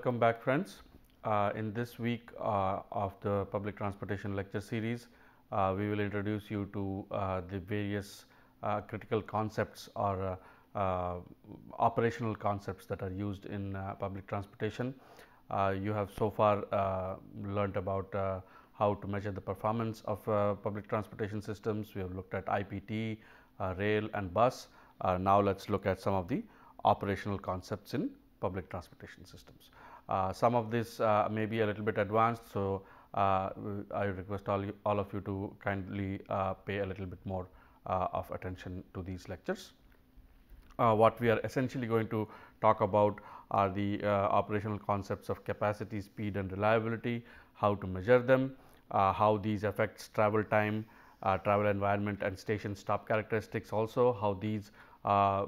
welcome back friends. Uh, in this week uh, of the public transportation lecture series, uh, we will introduce you to uh, the various uh, critical concepts or uh, operational concepts that are used in public transportation. you have so far learnt about how to measure the performance of public transportation systems. We have looked at IPT, rail and bus. now, let us look at some of the operational concepts in public transportation systems. Uh, some of this uh, may be a little bit advanced. So, uh, I request all, you, all of you to kindly pay a little bit more of attention to these lectures. what we are essentially going to talk about are the operational concepts of capacity, speed and reliability, how to measure them, how these affects travel time, uh, travel environment and station stop characteristics also how these uh,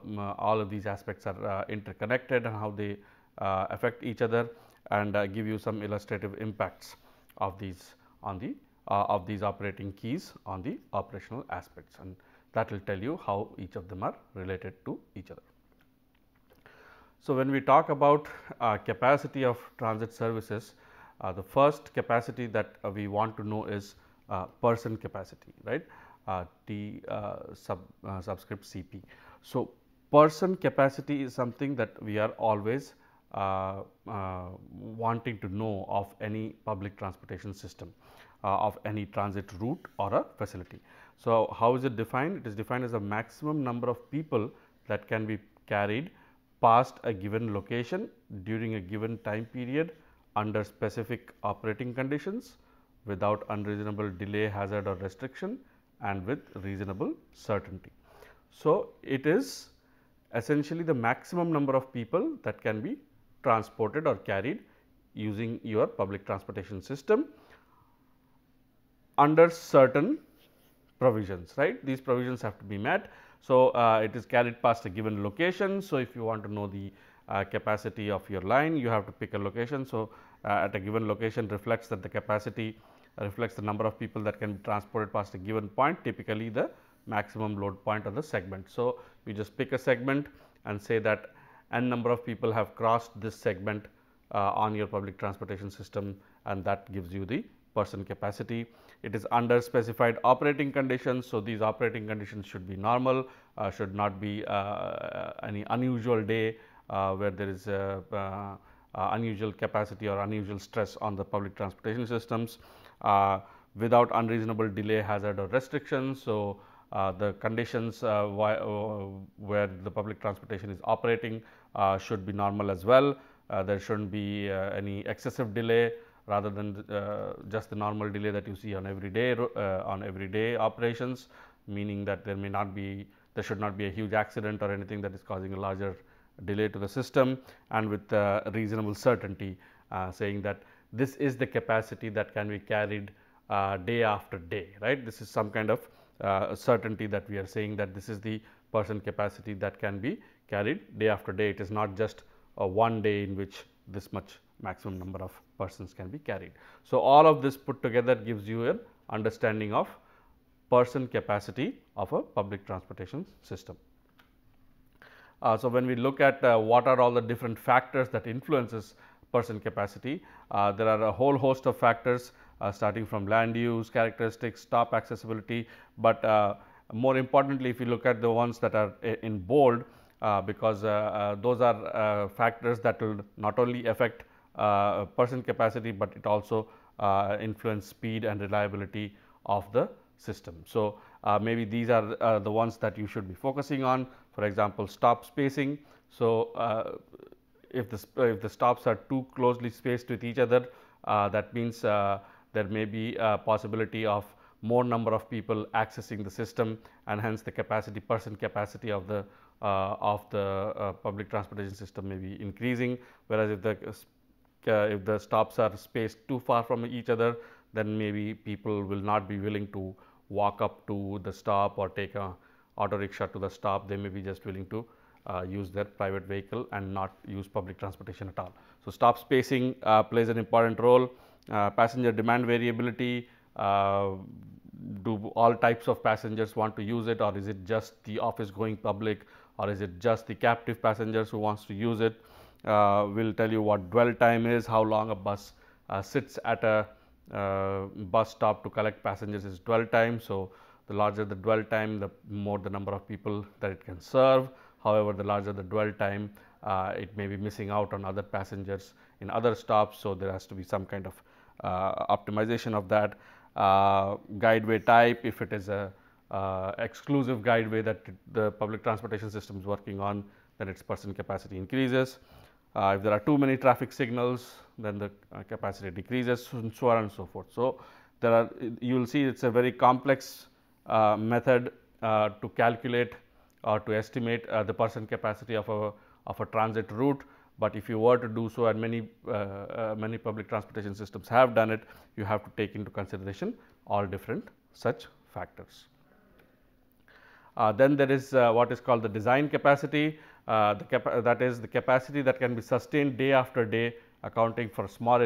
all of these aspects are uh, interconnected and how they uh, affect each other and uh, give you some illustrative impacts of these on the uh, of these operating keys on the operational aspects and that will tell you how each of them are related to each other. So, when we talk about uh, capacity of transit services, uh, the first capacity that uh, we want to know is person capacity, right, T sub, subscript Cp. So, person capacity is something that we are always uh, uh, wanting to know of any public transportation system uh, of any transit route or a facility. So, how is it defined? It is defined as a maximum number of people that can be carried past a given location during a given time period under specific operating conditions without unreasonable delay, hazard or restriction and with reasonable certainty. So, it is essentially the maximum number of people that can be transported or carried using your public transportation system under certain provisions, right. These provisions have to be met. So, uh, it is carried past a given location. So, if you want to know the uh, capacity of your line, you have to pick a location. So, uh, at a given location reflects that the capacity reflects the number of people that can be transported past a given point, typically the maximum load point or the segment. So, you just pick a segment and say that and number of people have crossed this segment uh, on your public transportation system and that gives you the person capacity. It is under specified operating conditions. So, these operating conditions should be normal, uh, should not be uh, any unusual day uh, where there is a, uh, uh, unusual capacity or unusual stress on the public transportation systems without unreasonable delay, hazard or restrictions. So, the conditions where the public transportation is operating uh, should be normal as well. Uh, there should not be uh, any excessive delay rather than just the normal delay that you see on every day on every day operations meaning that there may not be there should not be a huge accident or anything that is causing a larger delay to the system and with uh, reasonable certainty uh, saying that this is the capacity that can be carried uh, day after day right this is some kind of certainty that we are saying that this is the person capacity that can be carried day after day. It is not just a one day in which this much maximum number of persons can be carried. So, all of this put together gives you an understanding of person capacity of a public transportation system. Uh, so, when we look at uh, what are all the different factors that influences person capacity, uh, there are a whole host of factors uh, starting from land use, characteristics, stop accessibility, but uh, more importantly if you look at the ones that are uh, in bold, uh, because uh, uh, those are factors that will not only affect person capacity, but it also influence speed and reliability of the system. So, maybe these are the ones that you should be focusing on for example, stop spacing. So, if the, if the stops are too closely spaced with each other, that means there may be a possibility of more number of people accessing the system and hence the capacity person capacity of the uh, of the uh, public transportation system may be increasing whereas if the uh, if the stops are spaced too far from each other then maybe people will not be willing to walk up to the stop or take a auto rickshaw to the stop they may be just willing to uh, use their private vehicle and not use public transportation at all. So, stop spacing uh, plays an important role, uh, passenger demand variability, uh, do all types of passengers want to use it or is it just the office going public or is it just the captive passengers who wants to use it. Uh, will tell you what dwell time is, how long a bus uh, sits at a uh, bus stop to collect passengers is dwell time. So, the larger the dwell time, the more the number of people that it can serve. However, the larger the dwell time, uh, it may be missing out on other passengers in other stops. So, there has to be some kind of uh, optimization of that. Uh, guideway type, if it is a uh, exclusive guideway that the public transportation system is working on, then its person capacity increases. Uh, if there are too many traffic signals, then the uh, capacity decreases and so on and so forth. So, there are you will see it is a very complex uh, method uh, to calculate or to estimate the person capacity of a of a transit route but if you were to do so and many, uh, uh, many public transportation systems have done it, you have to take into consideration all different such factors. Uh, then there is what is called the design capacity, the that is the capacity that can be sustained day after day accounting for small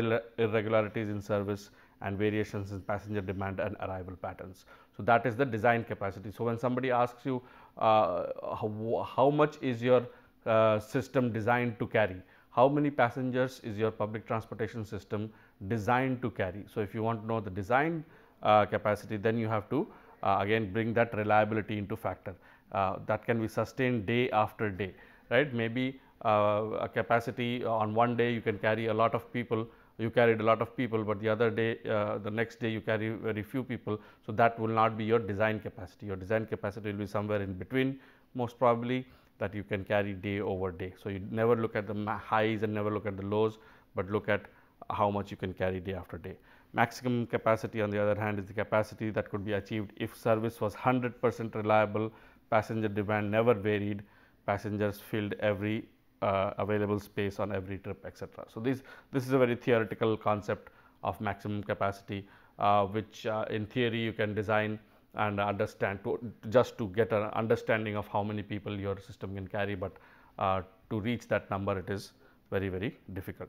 irregularities in service and variations in passenger demand and arrival patterns. So, that is the design capacity. So, when somebody asks you uh, how, how, much is your uh, system designed to carry? How many passengers is your public transportation system designed to carry? So, if you want to know the design uh, capacity then you have to uh, again bring that reliability into factor uh, that can be sustained day after day right. Maybe a capacity on one day you can carry a lot of people you carried a lot of people, but the other day, uh, the next day you carry very few people. So, that will not be your design capacity. Your design capacity will be somewhere in between most probably that you can carry day over day. So, you never look at the highs and never look at the lows, but look at how much you can carry day after day. Maximum capacity on the other hand is the capacity that could be achieved if service was 100 percent reliable, passenger demand never varied, passengers filled every uh, available space on every trip etc. So, this, this is a very theoretical concept of maximum capacity uh, which uh, in theory you can design and understand to just to get an understanding of how many people your system can carry, but uh, to reach that number it is very very difficult.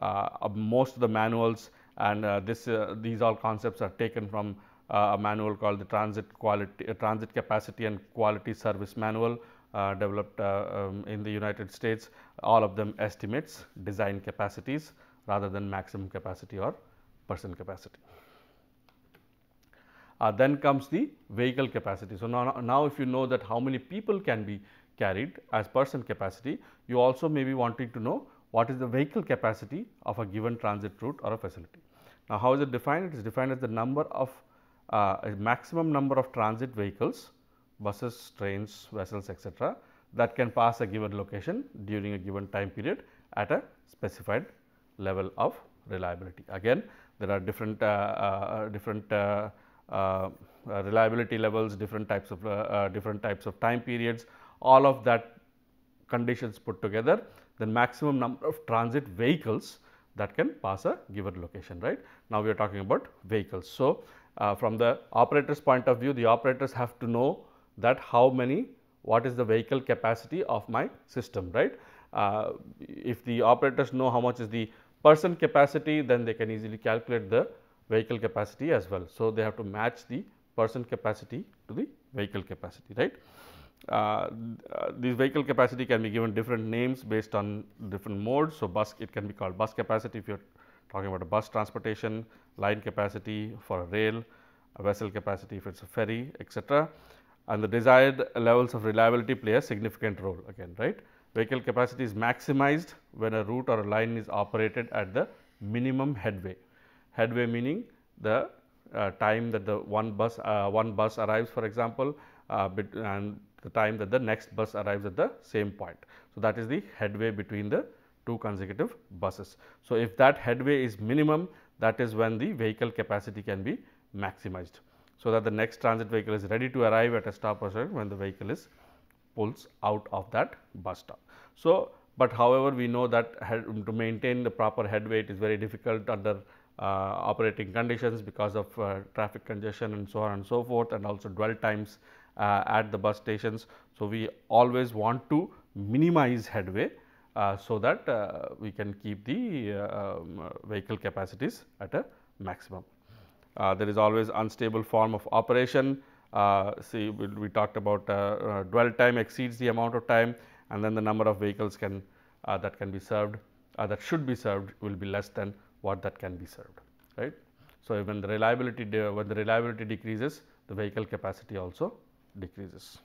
Uh, most of the manuals and uh, this uh, these all concepts are taken from uh, a manual called the transit quality transit capacity and quality service manual developed um, in the United States all of them estimates design capacities rather than maximum capacity or person capacity. Uh, then comes the vehicle capacity. So, now, now if you know that how many people can be carried as person capacity, you also may be wanting to know what is the vehicle capacity of a given transit route or a facility. Now, how is it defined? It is defined as the number of uh, maximum number of transit vehicles, buses, trains, vessels, etc., that can pass a given location during a given time period at a specified level of reliability. Again, there are different, uh, uh different uh, uh, uh, reliability levels, different types of uh, different types of time periods, all of that conditions put together, then maximum number of transit vehicles that can pass a given location, right. Now, we are talking about vehicles. So, uh, from the operator's point of view, the operators have to know that how many, what is the vehicle capacity of my system, right. Uh, if the operators know how much is the person capacity, then they can easily calculate the vehicle capacity as well. So, they have to match the person capacity to the vehicle capacity right. Uh, uh, these vehicle capacity can be given different names based on different modes. So, bus it can be called bus capacity if you are talking about a bus transportation, line capacity for a rail, a vessel capacity if it is a ferry etc. And the desired levels of reliability play a significant role again right. Vehicle capacity is maximized when a route or a line is operated at the minimum headway headway meaning the uh, time that the one bus uh, one bus arrives for example uh, and the time that the next bus arrives at the same point. So, that is the headway between the two consecutive buses. So, if that headway is minimum that is when the vehicle capacity can be maximized. So, that the next transit vehicle is ready to arrive at a stop or certain when the vehicle is pulls out of that bus stop. So, but however, we know that to maintain the proper headway it is very difficult under uh, operating conditions because of uh, traffic congestion and so on and so forth and also dwell times uh, at the bus stations. So, we always want to minimize headway so that we can keep the um, vehicle capacities at a maximum. there is always unstable form of operation uh, see we, we, talked about uh, uh, dwell time exceeds the amount of time and then the number of vehicles can that can be served that should be served will be less than what that can be served, right. So, when the reliability when the reliability decreases the vehicle capacity also decreases.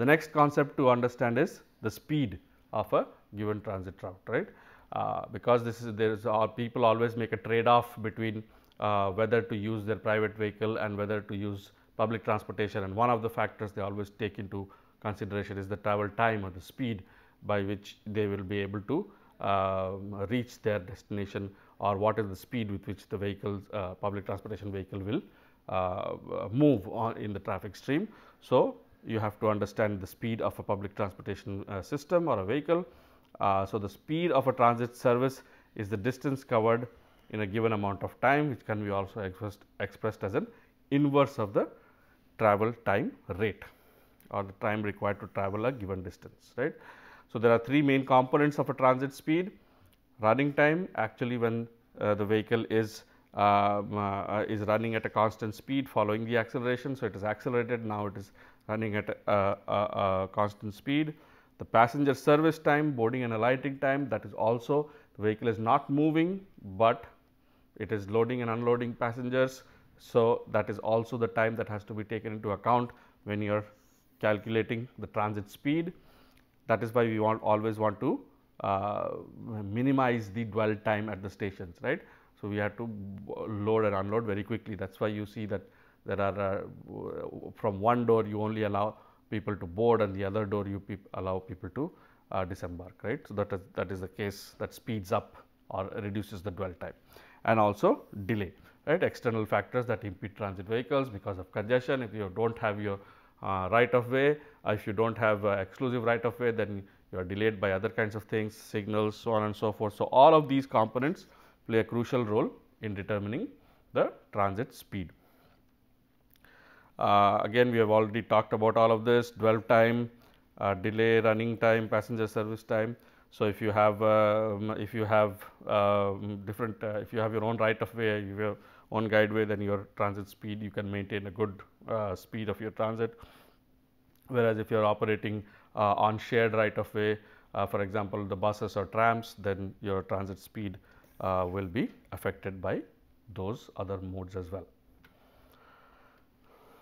The next concept to understand is the speed of a given transit route right uh, because this is there is all uh, people always make a trade off between uh, whether to use their private vehicle and whether to use public transportation and one of the factors they always take into consideration is the travel time or the speed by which they will be able to um, reach their destination or what is the speed with which the vehicle uh, public transportation vehicle will uh, move on in the traffic stream. So, you have to understand the speed of a public transportation uh, system or a vehicle. so, the speed of a transit service is the distance covered in a given amount of time which can be also expressed, expressed as an inverse of the travel time rate or the time required to travel a given distance right. So, there are three main components of a transit speed running time actually when uh, the vehicle is um, uh, uh is running at a constant speed following the acceleration. So, it is accelerated now it is running at a, a, a constant speed. The passenger service time boarding and alighting time that is also the vehicle is not moving, but it is loading and unloading passengers. So, that is also the time that has to be taken into account when you are calculating the transit speed. That is why we want always want to uh, minimize the dwell time at the stations, right. So, we have to load and unload very quickly. That is why you see that there are uh, from one door you only allow people to board and the other door you peop allow people to uh, disembark, right. So, that is that is the case that speeds up or reduces the dwell time and also delay, right. External factors that impede transit vehicles because of congestion, if you do not have your uh, right of way. Uh, if you do not have uh, exclusive right of way, then you are delayed by other kinds of things, signals, so on and so forth. So, all of these components play a crucial role in determining the transit speed. Uh, again, we have already talked about all of this dwell time, uh, delay, running time, passenger service time. So, if you have uh, if you have um, different if you have your own right of way, you have on guideway then your transit speed you can maintain a good uh, speed of your transit. Whereas, if you are operating uh, on shared right of way uh, for example, the buses or trams then your transit speed uh, will be affected by those other modes as well.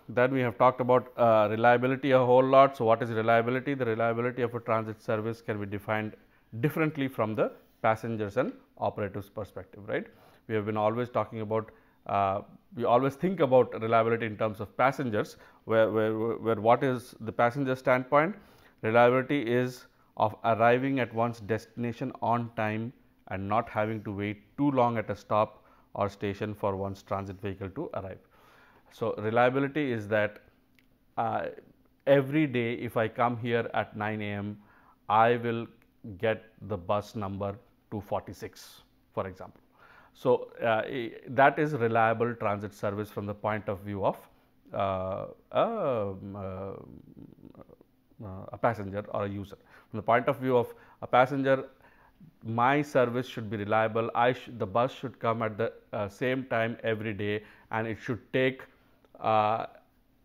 Then we have talked about uh, reliability a whole lot. So, what is reliability? The reliability of a transit service can be defined differently from the passengers and operatives perspective, right. We have been always talking about uh, we always think about reliability in terms of passengers, where, where, where what is the passenger standpoint? Reliability is of arriving at one's destination on time and not having to wait too long at a stop or station for one's transit vehicle to arrive. So, reliability is that uh, every day if I come here at 9 a.m., I will get the bus number 246 for example. So, uh, that is reliable transit service from the point of view of uh, um, uh, a passenger or a user. From the point of view of a passenger, my service should be reliable. I the bus should come at the uh, same time every day, and it should take uh,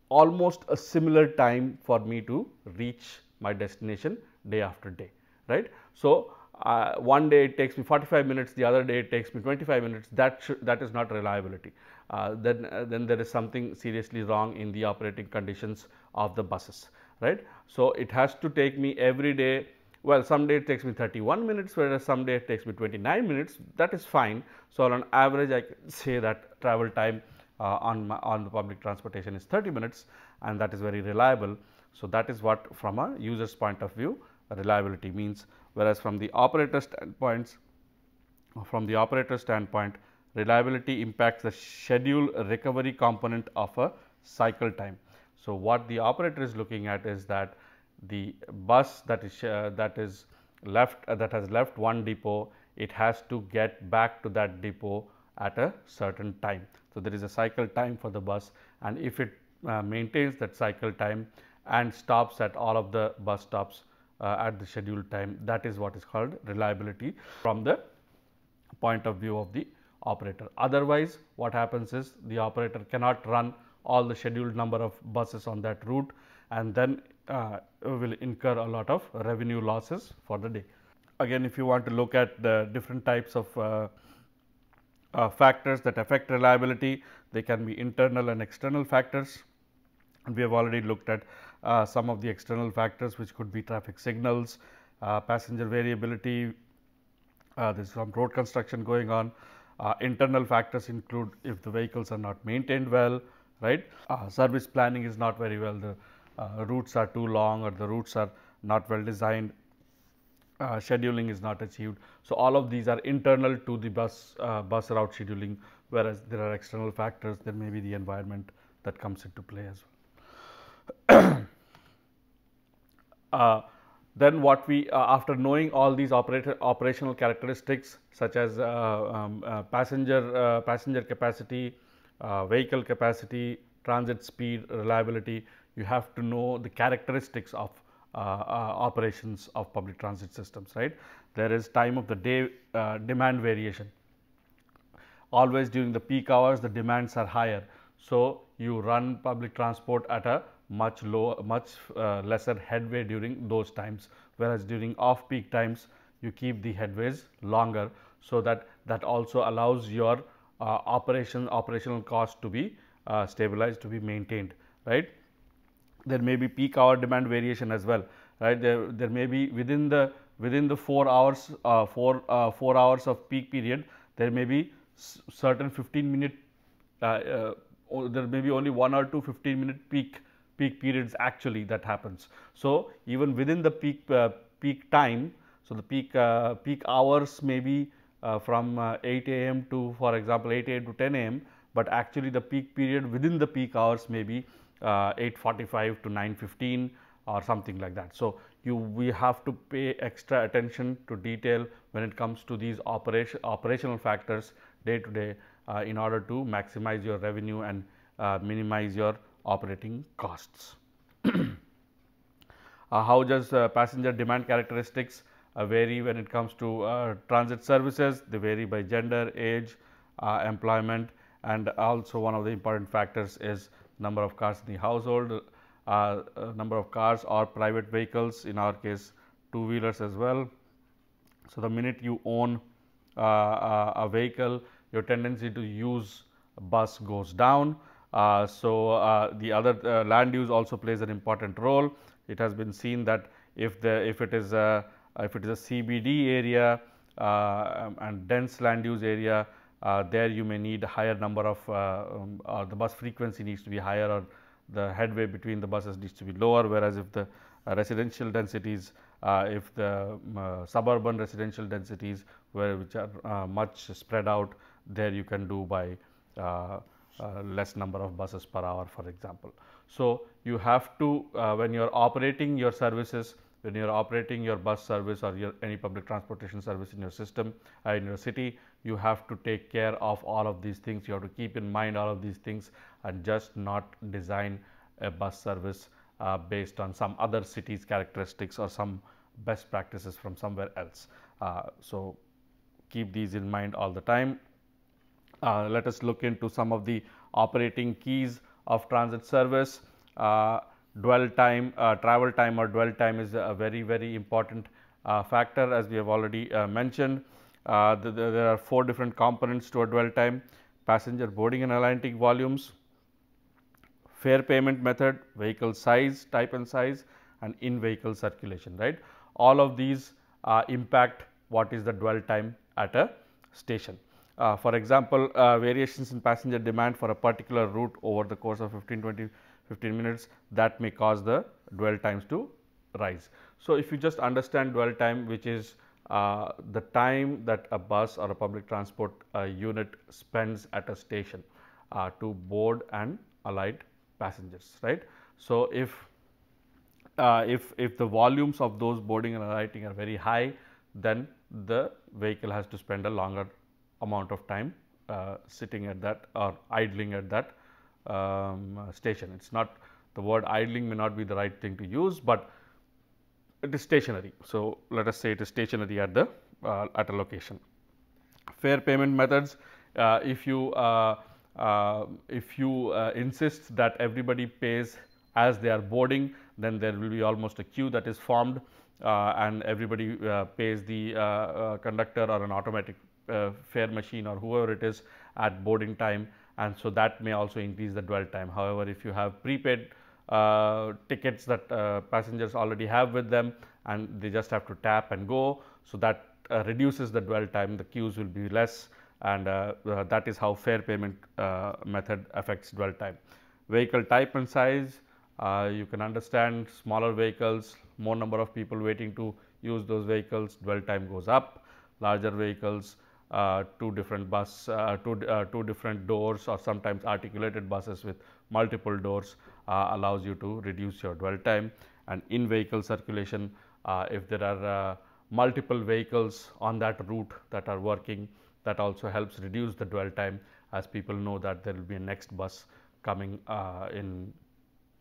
almost a similar time for me to reach my destination day after day, right? So uh, one day it takes me 45 minutes, the other day it takes me 25 minutes, that, that is not reliability. Uh, then, uh, then there is something seriously wrong in the operating conditions of the buses, right. So, it has to take me every day, well some day it takes me 31 minutes, whereas some day it takes me 29 minutes, that is fine. So, on average I can say that travel time uh, on, my, on the public transportation is 30 minutes and that is very reliable. So, that is what from a user's point of view reliability means whereas from the operator standpoints from the operator standpoint reliability impacts the schedule recovery component of a cycle time. So, what the operator is looking at is that the bus that is uh, that is left uh, that has left one depot it has to get back to that depot at a certain time. So, there is a cycle time for the bus and if it uh, maintains that cycle time and stops at all of the bus stops uh, at the scheduled time that is what is called reliability from the point of view of the operator. Otherwise, what happens is the operator cannot run all the scheduled number of buses on that route and then uh, will incur a lot of revenue losses for the day. Again, if you want to look at the different types of uh, uh, factors that affect reliability, they can be internal and external factors. And we have already looked at uh, some of the external factors which could be traffic signals, uh, passenger variability, uh, there is some road construction going on. Uh, internal factors include if the vehicles are not maintained well, right. Uh, service planning is not very well, the uh, routes are too long or the routes are not well designed, scheduling is not achieved. So, all of these are internal to the bus, bus route scheduling, whereas there are external factors, there may be the environment that comes into play as well. Uh, then what we uh, after knowing all these operator operational characteristics such as uh, um, uh, passenger uh, passenger capacity, vehicle capacity, transit speed, reliability, you have to know the characteristics of operations of public transit systems, right. There is time of the day demand variation. Always during the peak hours the demands are higher. So, you run public transport at a much lower, much uh, lesser headway during those times, whereas during off peak times you keep the headways longer. So, that that also allows your uh, operation operational cost to be uh, stabilized to be maintained right. There may be peak hour demand variation as well right there, there may be within the within the 4 hours uh, 4 uh, 4 hours of peak period there may be certain 15 minute uh, uh there may be only 1 or 2 15 minute peak peak periods actually that happens. So, even within the peak uh, peak time, so the peak uh, peak hours may be uh, from 8 a.m. to for example 8 a.m. to 10 a.m., but actually the peak period within the peak hours may be 8:45 to 9:15 or something like that. So, you we have to pay extra attention to detail when it comes to these operation operational factors day to day uh, in order to maximize your revenue and uh, minimize your operating costs. Uh, how does uh, passenger demand characteristics uh, vary when it comes to transit services? They vary by gender, age, employment and also one of the important factors is number of cars in the household, uh, number of cars or private vehicles in our case two wheelers as well. So, the minute you own uh, a vehicle your tendency to use bus goes down uh, so, uh, the other uh, land use also plays an important role. It has been seen that if the if it is a if it is a CBD area um, and dense land use area, there you may need higher number of um, or the bus frequency needs to be higher or the headway between the buses needs to be lower whereas if the uh, residential densities uh, if the um, uh, suburban residential densities where which are much spread out there you can do by uh, less number of buses per hour for example. So, you have to uh, when you are operating your services when you are operating your bus service or your any public transportation service in your system uh, in your city you have to take care of all of these things you have to keep in mind all of these things and just not design a bus service uh, based on some other city's characteristics or some best practices from somewhere else. Uh, so, keep these in mind all the time uh, let us look into some of the operating keys of transit service. Uh, dwell time, uh, travel time or dwell time is a very, very important uh, factor as we have already uh, mentioned. Uh, the, the, there are four different components to a dwell time, passenger boarding and alighting volumes, fare payment method, vehicle size, type and size and in vehicle circulation, right. All of these impact what is the dwell time at a station. Uh, for example, uh, variations in passenger demand for a particular route over the course of 15, 20, 15 minutes that may cause the dwell times to rise. So, if you just understand dwell time which is uh, the time that a bus or a public transport uh, unit spends at a station uh, to board and alight passengers, right. So, if, uh, if, if the volumes of those boarding and alighting are very high, then the vehicle has to spend a longer amount of time uh, sitting at that or idling at that um, station. It is not the word idling may not be the right thing to use, but it is stationary. So, let us say it is stationary at the uh, at a location. Fair payment methods, uh, if you uh, uh, if you uh, insist that everybody pays as they are boarding, then there will be almost a queue that is formed and everybody pays the conductor or an automatic uh, fare machine or whoever it is at boarding time and so that may also increase the dwell time. However, if you have prepaid uh, tickets that uh, passengers already have with them and they just have to tap and go. So, that uh, reduces the dwell time the queues will be less and uh, uh, that is how fare payment method affects dwell time. Vehicle type and size you can understand smaller vehicles more number of people waiting to use those vehicles dwell time goes up larger vehicles uh, two different bus, uh, two, uh, two different doors or sometimes articulated buses with multiple doors uh, allows you to reduce your dwell time and in vehicle circulation uh, if there are uh, multiple vehicles on that route that are working that also helps reduce the dwell time as people know that there will be a next bus coming in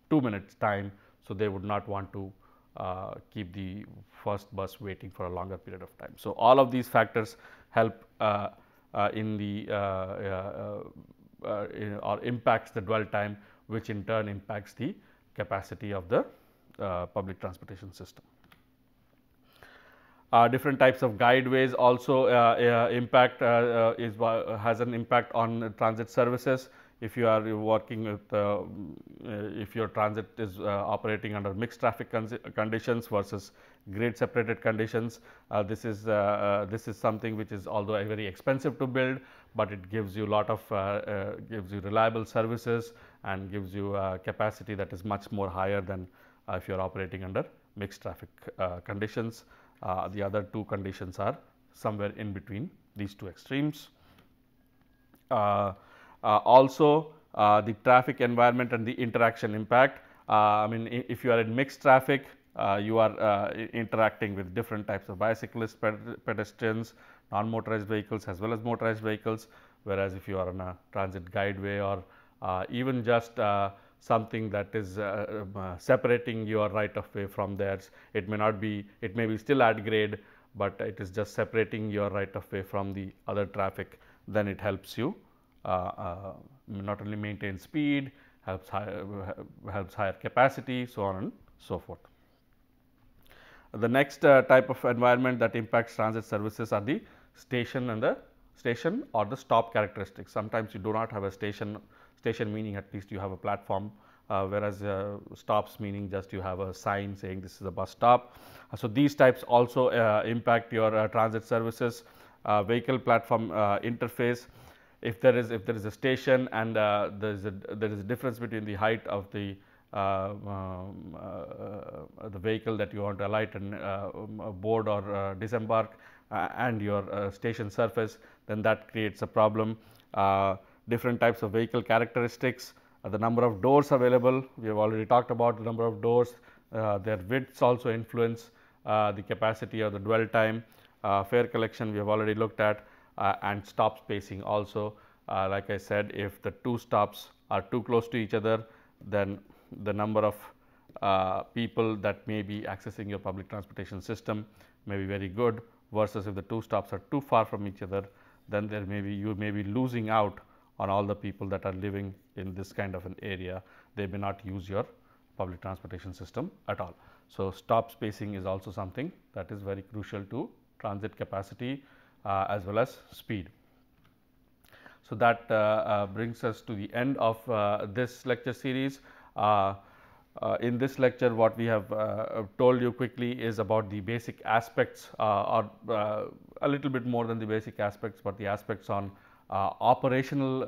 2 minutes time. So, they would not want to keep the first bus waiting for a longer period of time. So, all of these factors help uh, uh, in the uh, in or impacts the dwell time which in turn impacts the capacity of the public transportation system. Uh, different types of guideways also uh, uh, impact is has an impact on transit services if you are working with uh, uh, if your transit is uh, operating under mixed traffic conditions versus grade separated conditions uh, this is uh, uh, this is something which is although very expensive to build but it gives you lot of gives you reliable services and gives you capacity that is much more higher than if you are operating under mixed traffic conditions the other two conditions are somewhere in between these two extremes uh, also uh, the traffic environment and the interaction impact. Uh, I mean if you are in mixed traffic, you are interacting with different types of bicyclists, pedestrians, non-motorized vehicles as well as motorized vehicles. Whereas, if you are on a transit guideway or even just something that is uh, um, uh, separating your right of way from theirs. It may not be, it may be still at grade, but it is just separating your right of way from the other traffic, then it helps you uh, uh, not only maintain speed, helps higher, uh, helps higher capacity, so on and so forth. The next type of environment that impacts transit services are the station and the station or the stop characteristics. Sometimes you do not have a station, station meaning at least you have a platform, uh, whereas uh, stops meaning just you have a sign saying this is a bus stop. so, these types also impact your transit services, vehicle platform interface if there is if there is a station and uh, there is a there is a difference between the height of the uh, um, uh, uh the vehicle that you want to alight and uh, um, uh, board or disembark and your station surface then that creates a problem. different types of vehicle characteristics, the number of doors available we have already talked about the number of doors, their widths also influence the capacity or the dwell time, fare collection we have already looked at uh, and stop spacing also. Uh, like I said if the two stops are too close to each other then the number of uh, people that may be accessing your public transportation system may be very good versus if the two stops are too far from each other then there may be you may be losing out on all the people that are living in this kind of an area they may not use your public transportation system at all. So, stop spacing is also something that is very crucial to transit capacity uh, as well as speed. So, that uh, uh, brings us to the end of this lecture series. Uh, in this lecture what we have uh, told you quickly is about the basic aspects uh, or a little bit more than the basic aspects, but the aspects on operational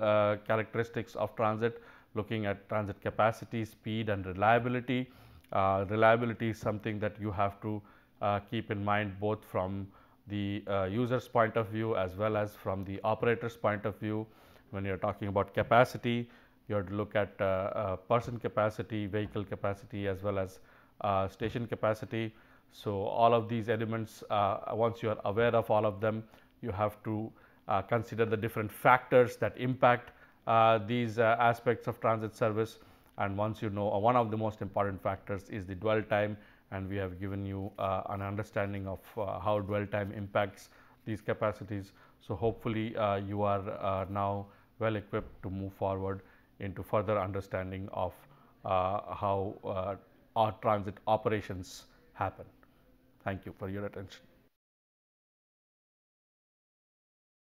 characteristics of transit looking at transit capacity, speed and reliability. reliability is something that you have to keep in mind both from the uh, user's point of view as well as from the operator's point of view. When you are talking about capacity, you have to look at uh, uh, person capacity, vehicle capacity as well as uh, station capacity. So, all of these elements uh, once you are aware of all of them, you have to uh, consider the different factors that impact these aspects of transit service and once you know one of the most important factors is the dwell time and we have given you uh, an understanding of uh, how dwell time impacts these capacities. So, hopefully, uh, you are uh, now well equipped to move forward into further understanding of uh, how uh, our transit operations happen. Thank you for your attention.